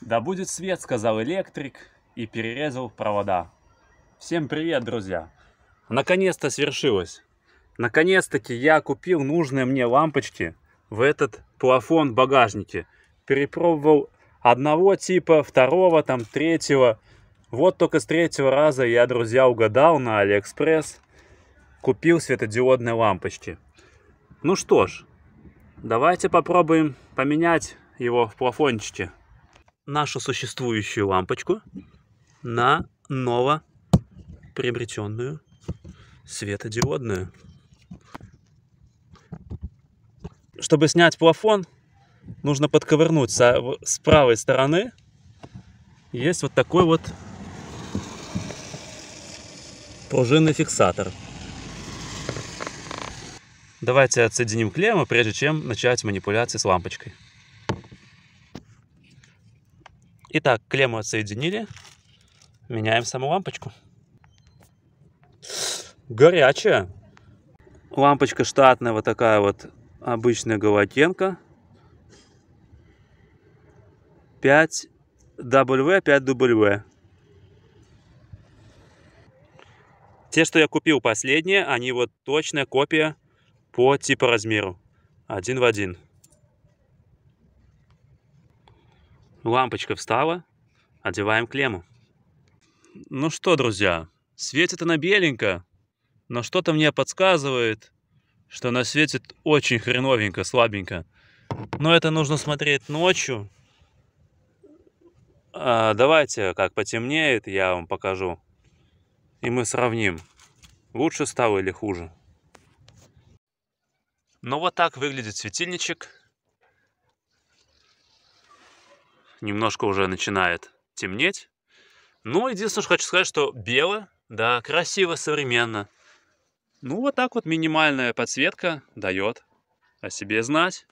«Да будет свет!» — сказал электрик и перерезал провода. Всем привет, друзья! Наконец-то свершилось! Наконец-таки я купил нужные мне лампочки в этот плафон в багажнике. Перепробовал одного типа, второго, там, третьего. Вот только с третьего раза я, друзья, угадал на Алиэкспресс. Купил светодиодные лампочки. Ну что ж, давайте попробуем поменять его в плафончике нашу существующую лампочку на ново приобретенную светодиодную. Чтобы снять плафон, нужно подковырнуться с правой стороны. Есть вот такой вот пружинный фиксатор. Давайте отсоединим клемму, прежде чем начать манипуляции с лампочкой. Итак, клемму отсоединили. Меняем саму лампочку. Горячая. Лампочка штатная, вот такая вот обычная галатенка. 5 W, 5 W. Те, что я купил последние, они вот точная копия по типу размеру. Один в один. Лампочка встала, одеваем клемму. Ну что, друзья, светит она беленько, но что-то мне подсказывает, что она светит очень хреновенько, слабенько. Но это нужно смотреть ночью. А давайте, как потемнеет, я вам покажу. И мы сравним, лучше стало или хуже. Ну вот так выглядит светильничек немножко уже начинает темнеть. Но ну, единственное, что хочу сказать, что бело, да, красиво, современно. Ну, вот так вот минимальная подсветка дает о себе знать.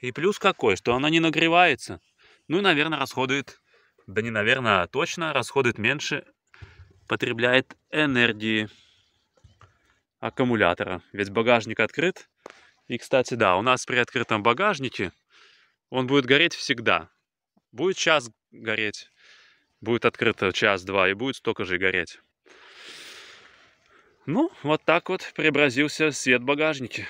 И плюс какой, что она не нагревается. Ну и, наверное, расходует, да не наверное, а точно, расходует меньше, потребляет энергии аккумулятора. Ведь багажник открыт. И, кстати, да, у нас при открытом багажнике он будет гореть всегда. Будет час гореть, будет открыто час-два и будет столько же гореть. Ну, вот так вот преобразился свет багажнике.